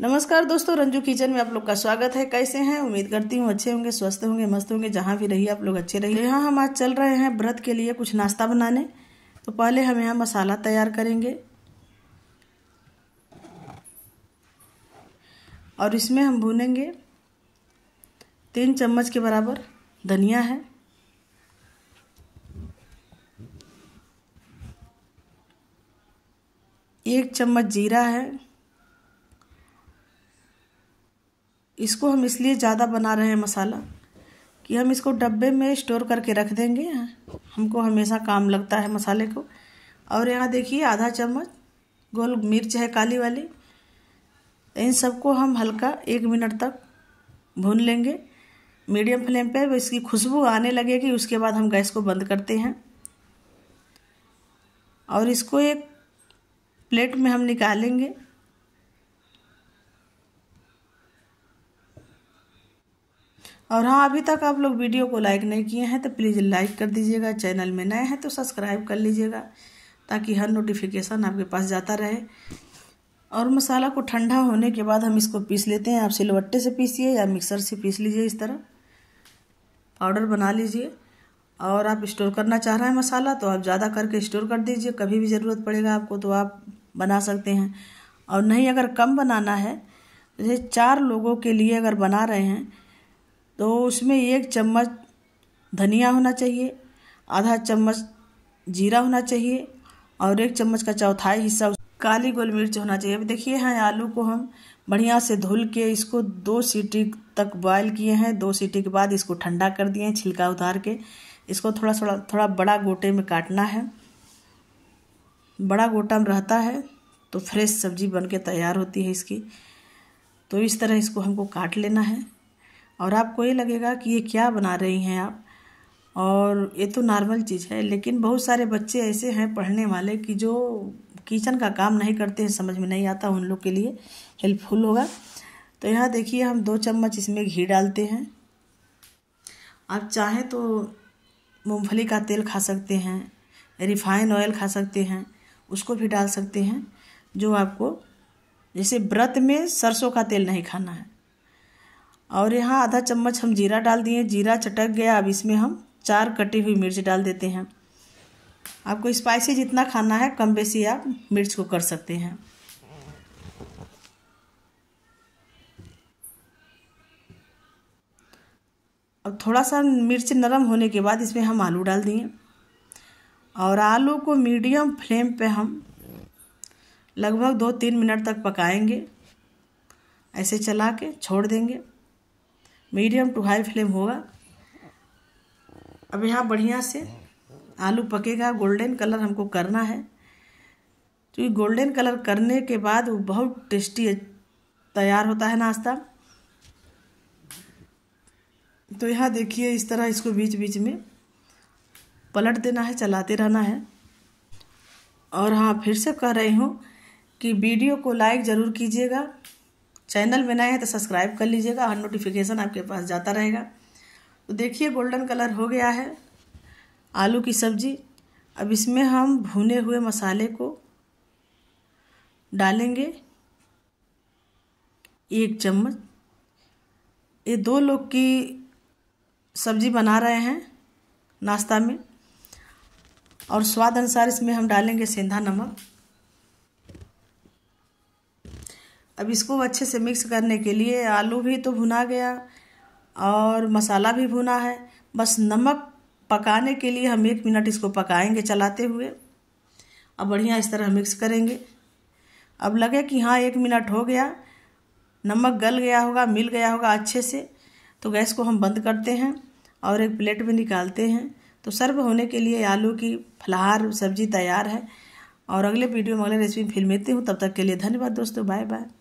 नमस्कार दोस्तों रंजू किचन में आप लोग का स्वागत है कैसे हैं उम्मीद करती हूँ अच्छे होंगे स्वस्थ होंगे मस्त होंगे जहाँ भी रहिए आप लोग अच्छे रहिए यहाँ हम आज चल रहे हैं व्रत के लिए कुछ नाश्ता बनाने तो पहले हम यहाँ मसाला तैयार करेंगे और इसमें हम भूनेंगे तीन चम्मच के बराबर धनिया है एक चम्मच जीरा है इसको हम इसलिए ज़्यादा बना रहे हैं मसाला कि हम इसको डब्बे में स्टोर करके रख देंगे हमको हमेशा काम लगता है मसाले को और यहाँ देखिए आधा चम्मच गोल मिर्च है काली वाली इन सबको हम हल्का एक मिनट तक भून लेंगे मीडियम फ्लेम पे इसकी खुशबू आने लगेगी उसके बाद हम गैस को बंद करते हैं और इसको एक प्लेट में हम निकालेंगे और हाँ अभी तक आप लोग वीडियो को लाइक नहीं किए हैं तो प्लीज़ लाइक कर दीजिएगा चैनल में नए हैं तो सब्सक्राइब कर लीजिएगा ताकि हर नोटिफिकेशन आपके पास जाता रहे और मसाला को ठंडा होने के बाद हम इसको पीस लेते हैं आप सिलवट्टे से पीसिए या मिक्सर से पीस लीजिए इस तरह पाउडर बना लीजिए और आप स्टोर करना चाह रहे हैं मसाला तो आप ज़्यादा करके स्टोर कर दीजिए कभी भी ज़रूरत पड़ेगा आपको तो आप बना सकते हैं और नहीं अगर कम बनाना है जैसे चार लोगों के लिए अगर बना रहे हैं तो उसमें एक चम्मच धनिया होना चाहिए आधा चम्मच जीरा होना चाहिए और एक चम्मच का चौथाई हिस्सा काली गोल मिर्च होना चाहिए अब देखिए हैं आलू को हम बढ़िया से धुल के इसको दो सीटी तक बॉयल किए हैं दो सीटी के बाद इसको ठंडा कर दिए हैं छिलका उतार के इसको थोड़ा थोड़ा थोड़ा बड़ा गोटे में काटना है बड़ा गोटा में रहता है तो फ्रेश सब्जी बन के तैयार होती है इसकी तो इस तरह इसको हमको काट लेना है और आपको ये लगेगा कि ये क्या बना रही हैं आप और ये तो नॉर्मल चीज़ है लेकिन बहुत सारे बच्चे ऐसे हैं पढ़ने वाले कि जो किचन का काम नहीं करते हैं समझ में नहीं आता उन लोग के लिए हेल्पफुल होगा तो यहाँ देखिए हम दो चम्मच इसमें घी डालते हैं आप चाहें तो मूंगफली का तेल खा सकते हैं रिफाइन ऑयल खा सकते हैं उसको भी डाल सकते हैं जो आपको जैसे व्रत में सरसों का तेल नहीं खाना है और यहाँ आधा चम्मच हम जीरा डाल दिए जीरा चटक गया अब इसमें हम चार कटी हुई मिर्च डाल देते हैं आपको स्पाइसी जितना खाना है कम बेसी आप मिर्च को कर सकते हैं अब थोड़ा सा मिर्च नरम होने के बाद इसमें हम आलू डाल दिए और आलू को मीडियम फ्लेम पे हम लगभग दो तीन मिनट तक पकाएंगे ऐसे चला के छोड़ देंगे मीडियम टू हाई फ्लेम होगा अब यहाँ बढ़िया से आलू पकेगा गोल्डन कलर हमको करना है क्योंकि तो गोल्डन कलर करने के बाद वो बहुत टेस्टी तैयार होता है नाश्ता तो यहाँ देखिए इस तरह इसको बीच बीच में पलट देना है चलाते रहना है और हाँ फिर से कह रही हूँ कि वीडियो को लाइक ज़रूर कीजिएगा चैनल में नए हैं तो सब्सक्राइब कर लीजिएगा हर नोटिफिकेशन आपके पास जाता रहेगा तो देखिए गोल्डन कलर हो गया है आलू की सब्जी अब इसमें हम भुने हुए मसाले को डालेंगे एक चम्मच ये दो लोग की सब्जी बना रहे हैं नाश्ता में और स्वाद अनुसार इसमें हम डालेंगे सेंधा नमक अब इसको अच्छे से मिक्स करने के लिए आलू भी तो भुना गया और मसाला भी भुना है बस नमक पकाने के लिए हम एक मिनट इसको पकाएंगे चलाते हुए अब बढ़िया इस तरह मिक्स करेंगे अब लगे कि हाँ एक मिनट हो गया नमक गल गया होगा मिल गया होगा अच्छे से तो गैस को हम बंद करते हैं और एक प्लेट में निकालते हैं तो सर्व होने के लिए आलू की फलाहार सब्जी तैयार है और अगले वीडियो में अगले रेसिपी फिर मिलती हूँ तब तक के लिए धन्यवाद दोस्तों बाय बाय